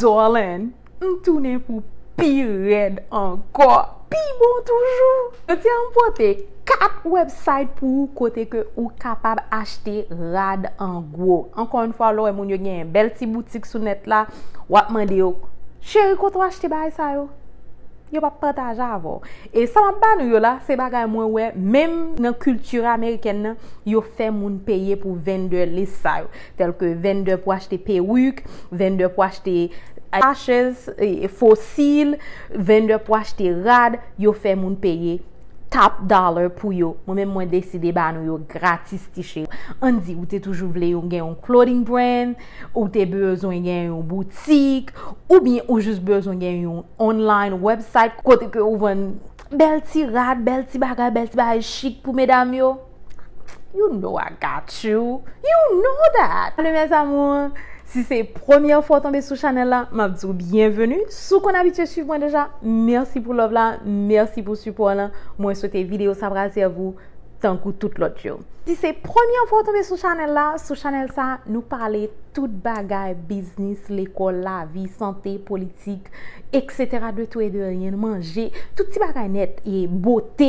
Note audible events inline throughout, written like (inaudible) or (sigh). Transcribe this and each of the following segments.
Dolen, mtounen pou pi red anko, pi bon toujou. E ti anpote kat website pou kote ke ou kapab achte rad ango. Ankon yon fwa lo e moun yo gen bel ti boutik sou net la, wakman deyok. Cheri koto achte bay sa yo. yo pa pataja avon. E sa man ban yo la, se bagay mwen we, menm nan kultura Ameriken nan, yo fe moun peye pou vende lesay. Tel ke vende pou achte perwik, vende pou achte fosil, vende pou achte rad, yo fe moun peye top dollar pou yo. Mwen men mwen deside ba nou yo gratis tiché. An di ou te toujou vle yo gen yon clothing brand, ou te bezon gen yon boutik, ou bin ou jous bezon gen yon online website kote ke ou ven bel ti rad, bel ti bagay, bel ti bagay chik pou medam yo. You know I got you. You know that. Alemen sa moun. Si se premier fwa tombe sou chanel la, mabdou, bienvenu. Sou kon abitye, suiv mwen deja. Mersi pou Love La, mersi pou support la. Mwen sou te video, sabraze a vou. tan kou tout lot yo. Si se premi anvo tobe sou chanel la, sou chanel sa, nou pale tout bagay biznis, lekol la, vi, sante, politik, etc. De tout et de rien, manje, tout ti bagay net, ye botte,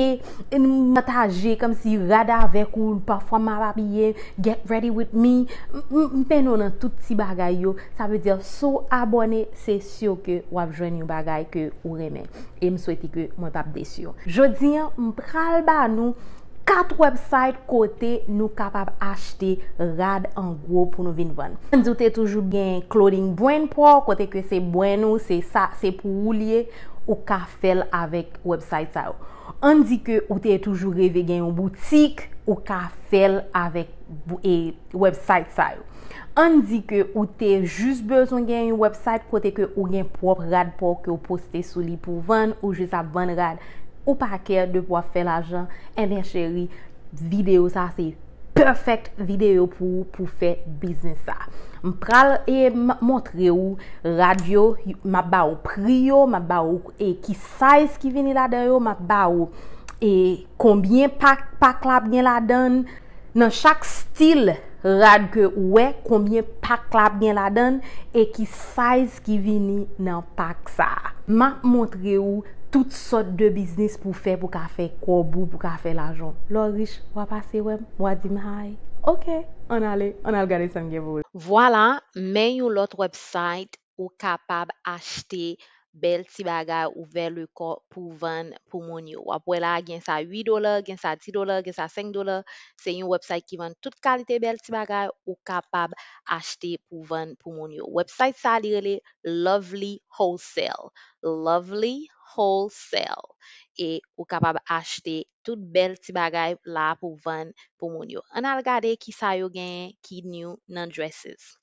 yon mataje, kom si yon rada vek ou yon parfoman papye, get ready with me, mpen yo nan tout ti bagay yo, sa ve diyo sou abone, se syo ke wap jwen yon bagay ke ou reme. E m soueti ke mwen pap desyo. Jodi, m pral ba nou 4 website kote nou kapap achete rad an gro pou nou vin van. An di ou te toujou gen clothing bwen po, kote ke se bwen nou, se sa, se pou ou liye, ou ka fel avèk website sa yo. An di ke ou te toujou revè gen yon boutik, ou ka fel avèk website sa yo. An di ke ou te juz bezon gen yon website, kote ke ou gen prop rad po ke ou poste sou li pou van, ou juz ap ban rad. Ou pa akèr de pou a fè la jan Enè eh chèri Video sa Se perfect video pou Pou fè biznes sa M pral e m montre ou Radio M ap ba ou pri yo M ap ba ou E ki sa y skivini la den yo M ap ba ou E kombien pak Pak lab gen la den Nan chak stil Radke ou e Kombien pak lab gen la den E ki sa y skivini Nan pak sa Ma montre ou Tout sot de biznis pou fè pou ka fè kobou, pou ka fè lajon. Lo rich, wapase wèm, wadi mhaj. Ok, on ale, on ale gane samge pou wèm. Wala, men yon lot website ou kapab achte bel ti bagay ou ver le ko pou ven pou moun yo. Wapwe la gen sa 8 dola, gen sa 10 dola, gen sa 5 dola. Se yon website ki ven tout kalite bel ti bagay ou kapab achte pou ven pou moun yo. Website sa li rele, Lovely Wholesale. Lovely Wholesale. Wholesale. E ou kapab achete tout bel ti bagay la pou ven pou moun yo. An al gade ki sa yo gen ki ni yo nan dresses.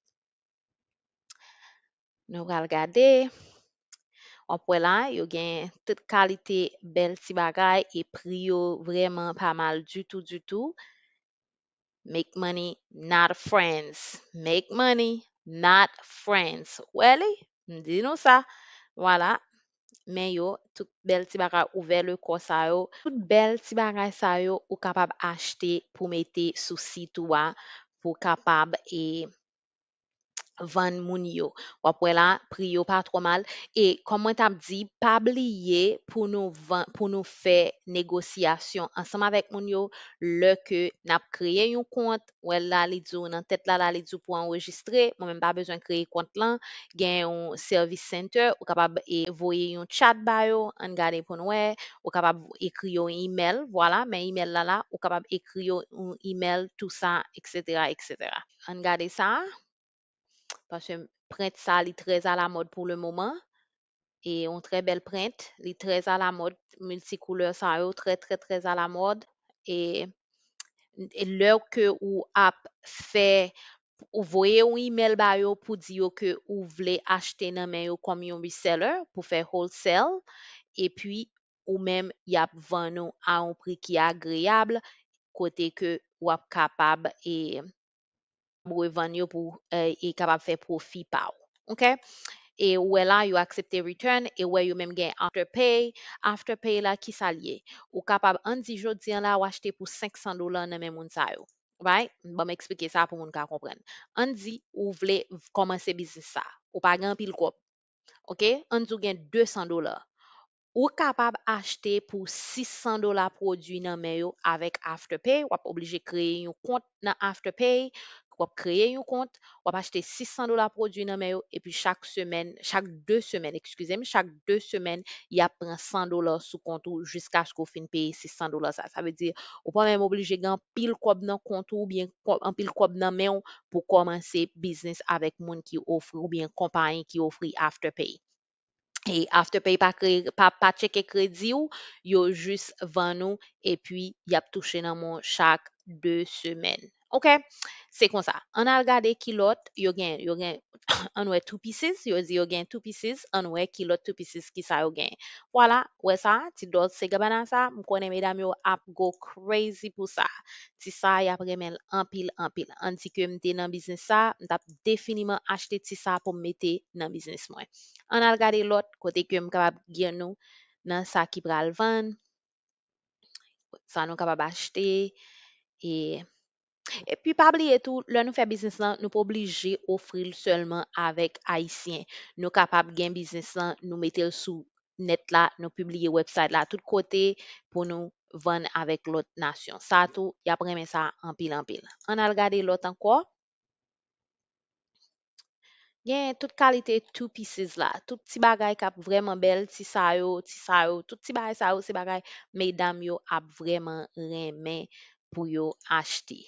Nou al gade. An pou la yo gen tout kalite bel ti bagay. E priyo vreman pa mal du tout du tout. Make money, not friends. Make money, not friends. Weli? Din nou sa. Wala. men yo, tout bel ti bagay ouvele kwa sa yo, tout bel ti bagay sa yo, ou kapab ashte pou mete sou sitou wa pou kapab e... van moun yo, wap wè la, priyo pa tro mal, e komwen tap di pa bliye pou nou pou nou fe negosyasyon ansama vek moun yo, lè ke nap kreye yon kont, wè la li dzo, nan tet la la li dzo pou enregistre moun men ba bezwen kreye kont lan gen yon service center, wè kapab e voye yon chat bayo an gade pou nou wè, wè kapab ekriyo yon email, wè la, men email la la wè kapab ekriyo yon email tout sa, etc, etc an gade sa Pasè prent sa li trez a la mod pou le mouman. E yon tre bel prent. Li trez a la mod. Multikouleur sa yo tre tre trez a la mod. E, e lèw ke ou ap fè. Ou voye yon email ba yo pou diyo ke ou vle achete nan men yo kom yon reseller pou fè wholesale. E pi ou men yap vanno a yon pri ki agriyable. Kote ke ou ap kapab e... bou eh, e vanyo pou e kapab fè profi pa ou. Ok? E ouwe la, you aksepte return, e ouwe you mem gen after pay, after pay la, ki sa liye? Ou kapab, an di jodi an la, ou achete pou 500 dola nan men moun sa yo. Right? Mbam ekspeke sa pou moun ka kompren. An di, ou vle komanse bizis sa. Ou pa gen pil kop. Ok? An di ou gen 200 dola. Ou kapab achete pou 600 dola prodwi nan men yo avek after pay, wap oblije kreye yon kont nan after pay, Wap kreye yon kont, wap achete 600 dolar prodwi nan men yo, e pi chak semen, chak 2 semen, ekskusem, chak 2 semen, y ap pren 100 dolar sou kont ou, jiska chko fin pe 600 dolar sa. Sa ve dir, wap wame oblije gen pil kop nan kont ou, ou bien pil kop nan men ou, pou komanse biznes avek moun ki ofri, ou bien kompanyen ki ofri after pay. E after pay pa cheke kredi ou, yo jist van ou, e pi y ap touche nan moun chak 2 semen. Ok, se kon sa, an al gade ki lot, yo gen, yo gen, (coughs) anwe two pieces, yo zi yo gen two pieces, anwe ki lot two pieces ki sa yo gen. Wala, we sa, ti do se geba nan sa, mkwene me dam yo ap go crazy pou sa. Ti sa, ya premen, anpil, anpil, an ti kwen mte nan biznes sa, mdap definiman achte ti sa pou mwete nan biznes mwen. An al gade lot, kote kwen mkwene kabab gen nou nan sa ki pralvan, sa nou kabab achte, e... E pi pabli etou, le nou fe biznes lan, nou pou oblije ofril selman avek Aisyen. Nou kapap gen biznes lan, nou metel sou net la, nou publie website la, tout kote pou nou ven avek lot nasyon. Sa tou, yap remen sa empil-empil. An al gade lot anko. Gen tout kalite two pieces la. Tout ti bagay kap vremen bel, ti sa yo, ti sa yo, tout ti bagay sa yo, si bagay, me dam yo ap vremen remen pou yo achte.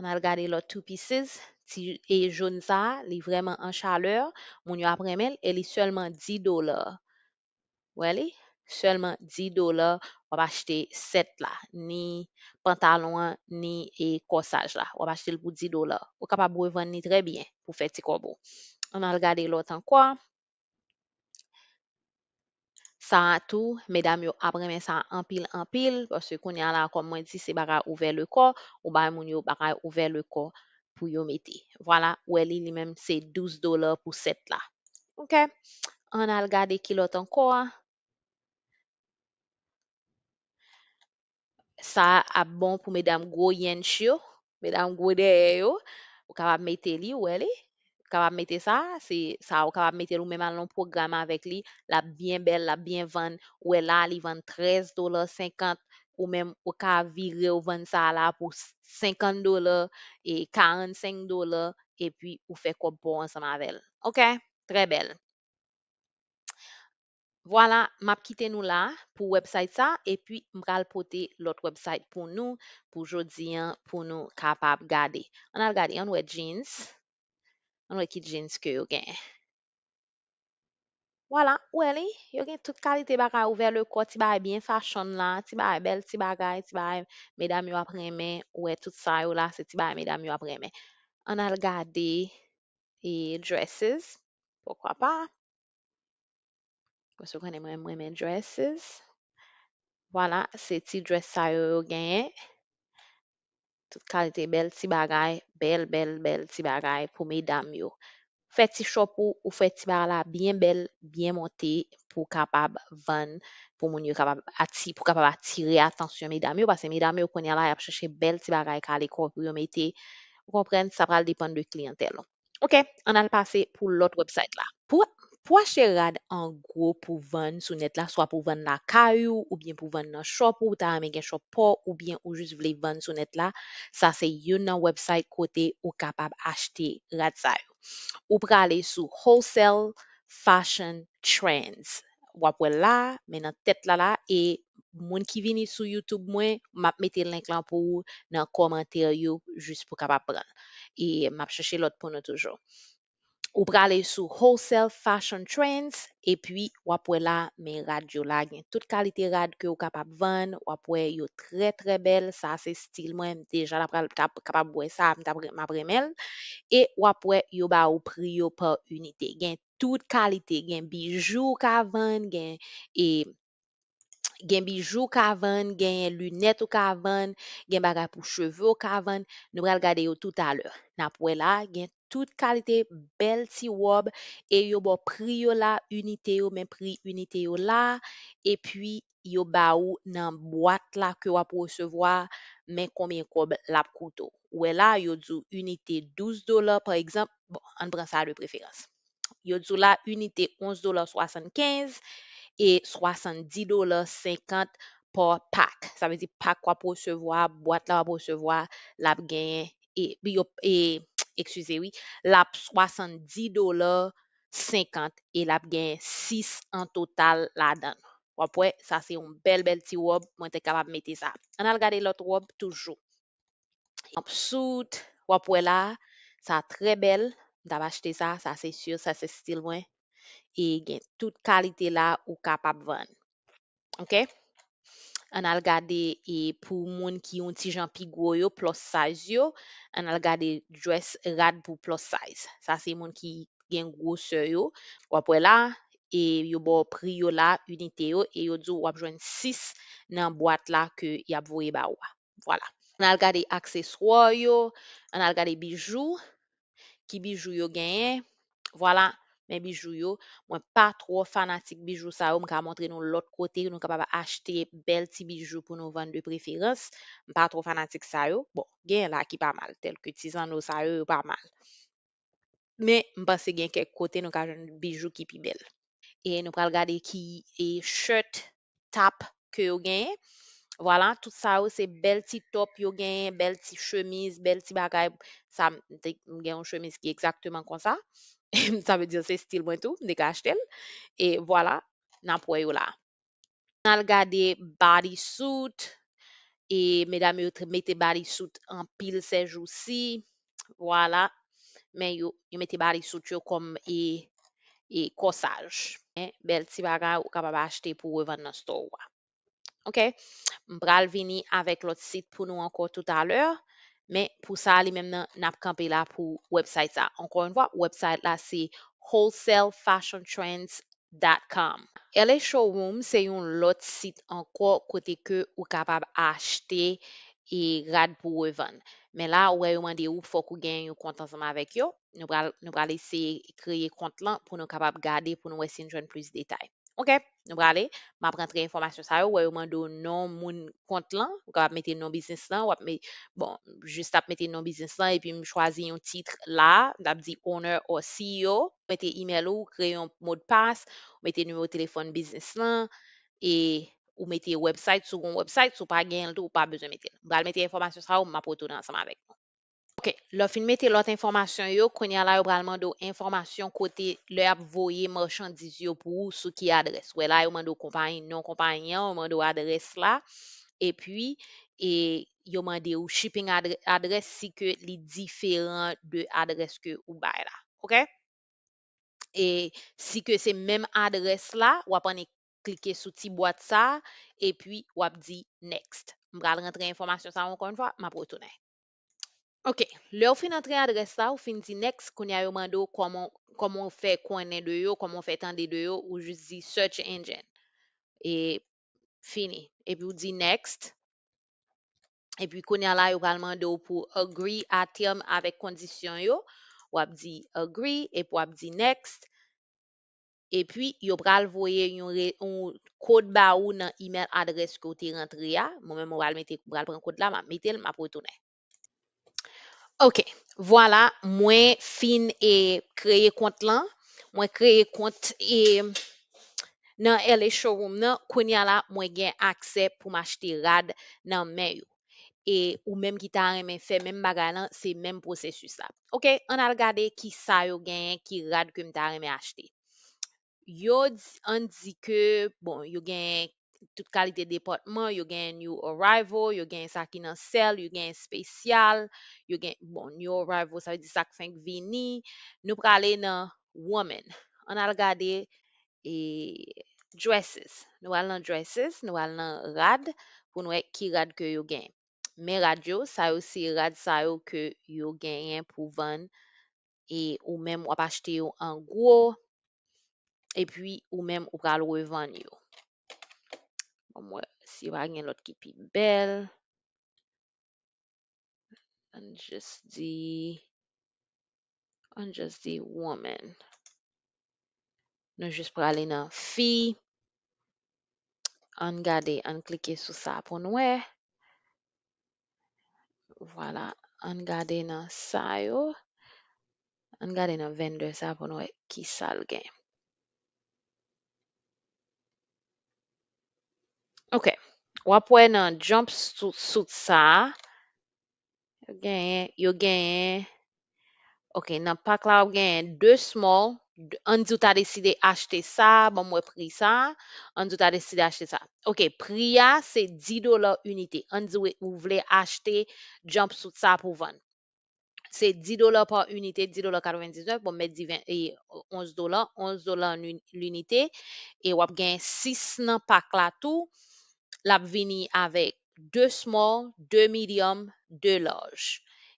An al gade lor two pieces, ti e joun sa, li vreman an chaleur, moun yo apremel, e li selman 10 dolar. Weli, selman 10 dolar, wap achete set la, ni pantalon, ni e kosaj la, wap achete lpou 10 dolar. Wap kapab wè vwenn ni trebyen pou fè ti korbo. An al gade lor tan kwa. Sa tou, medam yo apremen sa anpil-anpil. Pwese kon yon la akon mwen disi se bagay ouve le kor. Ou bagay moun yo bagay ouve le kor pou yon meti. Vwala, weli li menm se 12 dolar pou set la. Ok, an al gade kilot anko a. Sa ap bon pou medam go yen shio. Medam go deye yo. Ou kapap meti li weli. kapap mette sa, se sa ou kapap mette loun menman loun programe avek li, la bien bel, la bien ven, ou e la li ven 13 dolar, 50, ou men, ou ka viri ou ven sa la pou 50 dolar e 45 dolar, e pi ou fek ob bon sa mavel. Ok, tre bel. Vwala, map kite nou la pou website sa, e pi mral pote lout website pou nou, pou jodi an, pou nou kapap gade. An al gade, an ou e jeans, An wè ki jeans ke yo gen. Wala, wè li. Yo gen tout kalite bagay ouver le kwa. Ti bagay bin fachon la. Ti bagay bel, ti bagay, ti bagay medam yo apremen. Wè tout sayo la, se ti bagay medam yo apremen. An al gade, e dresses. Pokwa pa. Kwa sou konen mwen mwen men dresses. Wala, se ti dress sayo yo gen. tout kalite bel tibagay, bel, bel, bel tibagay pou mè dam yo. Fè ti shop pou ou fè tibag la byen bel, byen monté pou kapab ven, pou moun yo kapab ati, pou kapab atire atansyon mè dam yo, basè mè dam yo konye la ap chèche bel tibagay kaliko pou yon mè ti. Wopren, sa pral depan de klientel. Ok, an al pase pou lot website la. Pwa chete rad an gro pou ven sou net la, swa pou ven la karyou ou bien pou ven nan shop ou ta amen gen shop po ou bien ou jist vle ven sou net la, sa se yon nan website kote ou kapab achete rad sa yo. Ou pou ka ale sou Wholesale Fashion Trends. Wapwe la, men nan tet la la, e moun ki vini sou YouTube mwen, map mette link lan pou ou nan komentaryou jist pou kapab pran. E map cheshe lot pou nou toujou. Ou prale sou wholesale fashion trends. E pwi wapwe la men radyo la. Gen tout kalite radyo ke ou kapap van. Wapwe yo tre tre bel. Sa se stil mwen deja la pral kapap bwe sa. Mta mabre mel. E wapwe yo ba ou priyo pa unité. Gen tout kalite. Gen bijou ka van. Gen e... gen bijou kavan, gen lunet ou kavan, gen baga pou cheve ou kavan, nou brel gade yo tout aler nap wè la, gen tout kalite bel si wab e yo bo pri yo la, unitè yo men pri unitè yo la e pi yo ba ou nan mwat la ke wap osevwa men koumen koube lap koutou wè la, yo dzu unitè 12 dolar per ekzamp, bon, an pran sa de preferans yo dzu la unitè 11 dolar 75 wè la, E $70.50 pa pak. Sa vezi pak wap posevwa. Boat la wap posevwa. Lap genye. Eksuse wii. Lap $70.50. E lap genye 6 an total la dan. Wap we. Sa se yon bel bel ti wop. Mwen te kabab mette sa. An al gade lot wop toujou. An psout. Wap we la. Sa tre bel. Dab achete sa. Sa se syur. Sa se stil wwen. E gen, tout kalite la ou kapap ven. Ok? An al gade, e pou moun ki yon tijan pi gwo yo, plus size yo. An al gade, djwes rad pou plus size. Sa se moun ki gen gwo se yo. Wapwe la, e yon bo pri yo la, yonite yo. E yon dzo wapjwen 6 nan boat la ke yap vwe ba wwa. Wala. An al gade, akseswoy yo. An al gade, bijou. Ki bijou yo genye. Wala. Men bijou yo, mwen pa tro fanatik bijou sa yo, mwen ka montre nou lot kote, mwen ka pa pa achete bel ti bijou pou nou vande preferans. Mwen pa tro fanatik sa yo, bon, gen laki pa mal, tel ki tizan nou sa yo, pa mal. Men, mwen pase gen kek kote, mwen ka jen bijou ki pi bel. E nou pral gade ki e shirt tap ke yo gen. Voilà, tout sa yo se bel ti top yo gen, bel ti chemise, bel ti bagay, sa gen yon chemise ki ekzakteman kon sa. Sa (laughs) ve diyo se stil mwen tou, ne ka ashtel. E, wala, nan pou yo la. Nan l gade bari soute. E, me dam yo te mette bari soute an pil sej ou si. Wala, men yo mette bari soute yo kom e kosaj. Bel, si ba ra, ou ka ba ba ashte pou wevan nan sto wwa. Ok, mbral vini avek lot sit pou nou anko tout aler. Men pou sa li menm nan nap kampe la pou website sa. Ankon yon vwa, website la se wholesalefashiontrends.com L.S. Showroom se yon lot sit ankon kote ke ou kapab achete e rad pou wevan. Men la ouwe yon man de ou fok ou gen yon kontansama vek yo. Nou pralese kreye kont lan pou nou kapab gade pou nou wese yon jwen plus detay. Ok, nou brale, m ap rentre informasyon sa yo, wè yo mando non moun kont lan, wè ap mette non biznes lan, wè ap met, bon, jist ap mette non biznes lan, e pi m chwazi yon titre la, dap di owner ou CEO, mette email ou, kreye yon mode pass, ou mette nume ou telefon biznes lan, e ou mette website, sou bon website, sou pa gen l to, ou pa bezon mette. Brale, mette informasyon sa yo, m ap otou nan seman vek. Lo finmete lot informasyon yo, konya la yo bral mando informasyon kote le ap voye marchandiz yo pou sou ki adres. We la yo mando kompanyen, non kompanyen, yo mando adres la. E pi, e yo mande ou shipping adres si ke li diferent de adres ke ou bay la. Ok? E si ke se menm adres la, wap ane klike souti boat sa, e pi wap di next. M bral rentre informasyon sa wakon yon fwa, ma protounen. Ok, le ou fin antre adres la ou fin di next, konya yo mando koman fe konen de yo, koman fe tende de yo, ou jis di search engine. E fini, epi ou di next. Epi konya la yo pral mando pou agree a term avek kondisyon yo, wap di agree, epi wap di next. Epi yo pral voye yon kode ba ou nan email adres kote rentre ya, mou men mou pral prek kode la, metel ma pou etoune. Ok, wala, mwen fin e kreye kont lan, mwen kreye kont e nan L.S. Showroom nan, kwenye la mwen gen akse pou m'achete rad nan men yo. E ou menm ki ta reme fe menm bagay lan, se menm prosesus la. Ok, an a regade ki sa yo gen, ki rad kem ta reme achete. Yo an di ke, bon, yo gen... Toute kalite depotman, yo gen new arrival, yo gen saki nan sel, yo gen spesyal, yo gen, bon, new arrival, sa yon disak 5 vini, nou prale nan woman. An al gade, e, dresses, nou al nan dresses, nou al nan rad, pou nou e ki rad ke yo gen. Men radio, sa yon si rad, sa yon ke yo gen yon pou ven, e ou men wap achete yo an gwo, e pi ou men wap alwe ven yo. Omwe, si wagen lot ki pi bel. An jes di, an jes di woman. Non jes prale nan fi. An gade, an klike sou sa ponwe. Vwala, an gade nan sayo. An gade nan vendor sa ponwe ki sal gen. Ok, wap wè nan jomp sout sa. Yo genye, yo genye. Ok, nan pak la w genye, 2 small. Anzou ta deside achete sa, bon mwen pri sa. Anzou ta deside achete sa. Ok, pri ya, se 10 dolar unité. Anzou wè ou vle achete jomp sout sa pou ven. Se 10 dolar par unité, 10 dolar 99, bon mwen 11 e, dolar. 11 dolar l'unité. E wap genye 6 nan pak la tou. Lap vini avek 2 small, 2 medium, 2 large.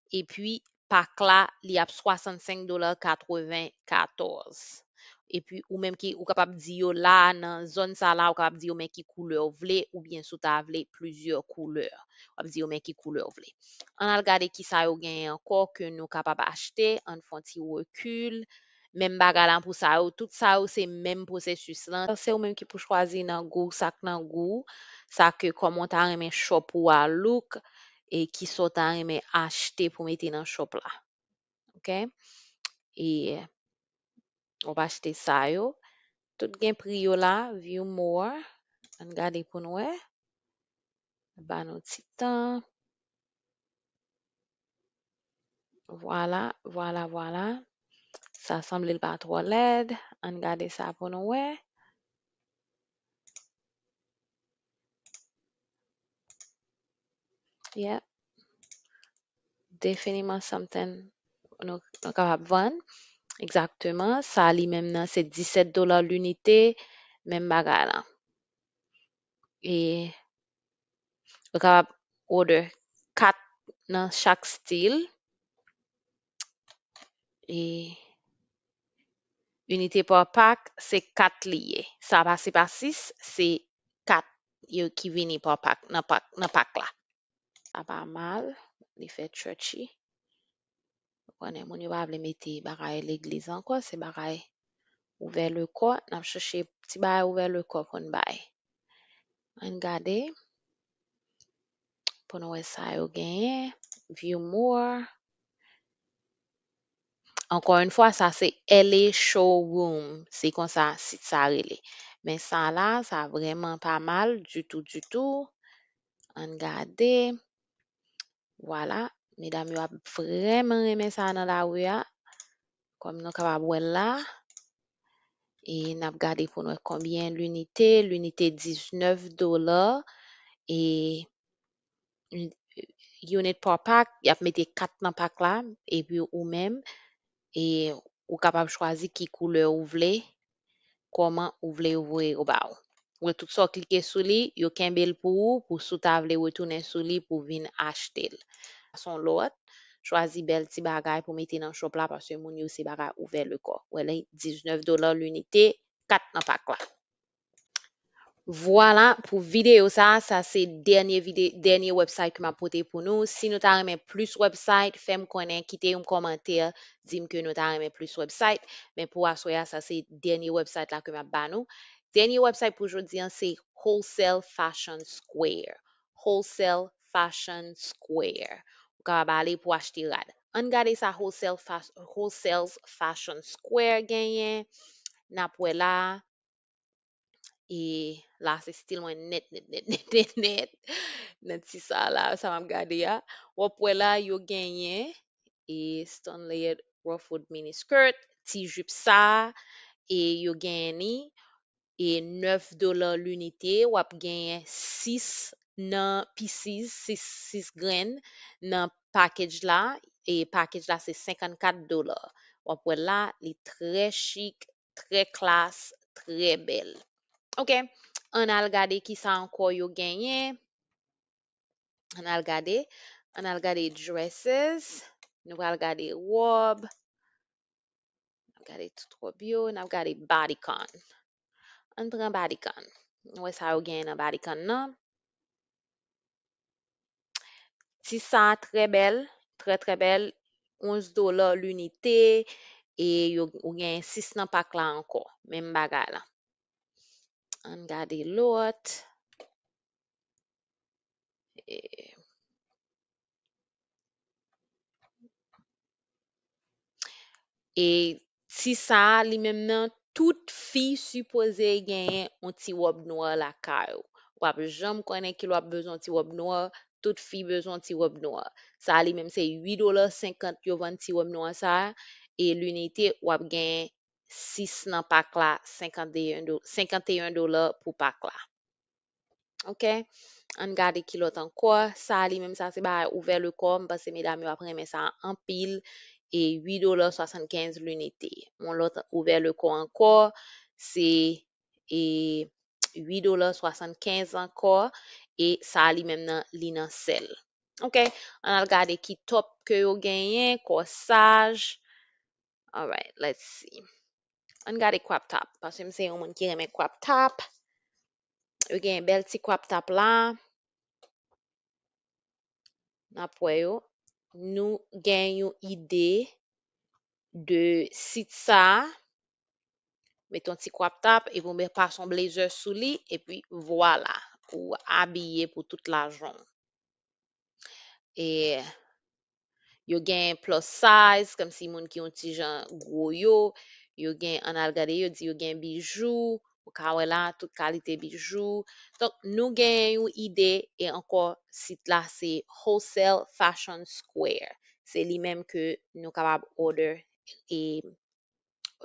E pwi pak la li ap 65 dolar 94. E pwi ou men ki ou kapap di yo la nan zon sa la ou kapap di yo men ki koule ou vle ou bien sou ta vle plusieurs koule. Ou ap di yo men ki koule ou vle. An al gade ki sa yo genye anko ke nou kapap achete an fwanti ou ekul. Mem baga lan pou sa yo. Tout sa yo se menm pou se sus lan. Se yo menm ki pou chwazi nan gou. Sak nan gou. Sak ke komon tan reme shop ou a luk. E ki so tan reme achete pou mette nan shop la. Ok. E. On va achete sa yo. Tout gen priyo la. View more. An gade pou nou e. Ban nou titan. Wala wala wala. Sa asam li l pa atwa led. An gade sa apon wè. Yep. Definiman san ten. Nou akab ap vwenn. Exacteman. Sa li menm nan se 17 dolar l unitè menm baga la. E akab ode kat nan chak stil. E Unite pou apak, se kat liye. Sa apasi pa 6, se kat yo ki vini pou apak la. A pa mal, li fet chotchi. Mwenye wav li meti baray leglizan kwa, se baray ouver le kwa. N ap choshe pti bay ouver le kwa pou n bay. An gade. Poun wè sa yo genye. View more. Ankon yon fwa sa se L.A. Showroom. Se kon sa sit sa rele. Men san la sa vremen pa mal. Du tou, du tou. An gade. Wala. Medan mi wap vremen remen san nan la wye. Kom nou ka wap wè la. E nap gade pou nou konbyen l'unite. L'unite 19 dola. E unit pa pak. Y ap meti kat nan pak la. E bi ou menm. E ou kapab chwazi ki koule ou vle, koman ou vle ou vwe ou ba ou. Ou e tout so, klike sou li, yo ken bel pou ou, pou soutavle ou etounen sou li, pou vin achetel. Son lot, chwazi bel ti bagay pou mette nan shop la, paswen moun yo se bagay ou vel le ko. Ou e le, 19 dolar l'unite, kat nan pak la. Voila, pou videyo sa, sa se denye website keman pote pou nou. Si nou ta remen plus website, fem konen, kite yon komante, di mke nou ta remen plus website. Men pou aswe ya, sa se denye website la keman ba nou. Denye website pou jodi an, se Wholesale Fashion Square. Wholesale Fashion Square. Ou ka wab ale pou ashte yon rad. An gade sa Wholesale Fashion Square genyen, na pou e la. La se stil mwen net net net net (laughs) net net. Net si sa la. Sa mam gade ya. Wap wè la yo genyen. E stone layered roughwood miniskirt. Ti jup sa. E yo genyen ni. E 9 dolar l'unite. Wap genyen 6 nan pisis. 6 gren nan pakej la. E pakej la se 54 dolar. Wap wè la li tre chik. Tre klas. Tre bel. Ok. An al gade ki sa anko yo genye. An al gade. An al gade dresses. Nou al gade robe. An al gade toutro biyo. An al gade bodycon. An dran bodycon. Nou wè sa yo genye nan bodycon nan. Ti sa an tre bel. Tre tre bel. On se do la lunite. E yo genye sis nan pak la anko. Men baga la. An gade lot. E ti e sa li mem nan tout fi suppose gen yon ti wap noua la ka yo. Wap jom konen ki l wap bezon ti wap noua, tout fi bezon ti wap noua. Sa li mem se 8 dolar 50 yovan ti wap noua sa. E lunite wap gen 8 dolar. 6 nan pak la, 51 dolar pou pak la. Ok, an gade ki lot an ko, sa li menm sa se ba a ouver le ko, mba se meda mi wap reme sa an pil, e 8 dolar 75 lunite. Mon lot a ouver le ko an ko, se e 8 dolar 75 an ko, e sa li menm nan li nan sel. Ok, an al gade ki top kyo genyen, ko saj. Alright, let's see. An gade kwaptap. Pase mse yon moun ki reme kwaptap. Yo gen bel ti kwaptap la. Na pweyo. Nou gen yon ide de sit sa. Meton ti kwaptap. E voume pa son blazer sou li. E pi wala. Ou abye pou tout la jon. E yo gen plus size. Kom si moun ki yon ti jan gwo yo. Yo gen plus size. Yo gen, an al gade, yo di yo gen bijou, yo kawela, tout kalite bijou. Tonk nou gen yon ide, e anko sit la, se wholesale fashion square. Se li menm ke nou kabab order, e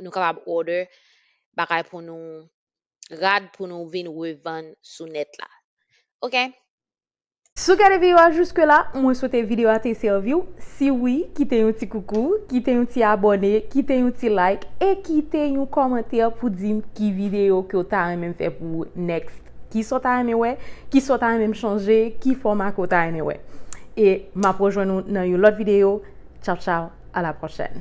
nou kabab order bakal pou nou rad pou nou vin wè van sou net la. Ok? Sou kade videyo a jouske la, mwen sou te videyo a te servyou. Si wè, kite yon ti koukou, kite yon ti abone, kite yon ti like, e kite yon komentè pou dim ki videyo ki o ta a mèm fè pou next. Ki sou ta a mè wè, ki sou ta a mèm chanje, ki forma ki o ta a mè wè. E ma pou jwen nou nan yon lot videyo. Tchao tchao, a la prochenne.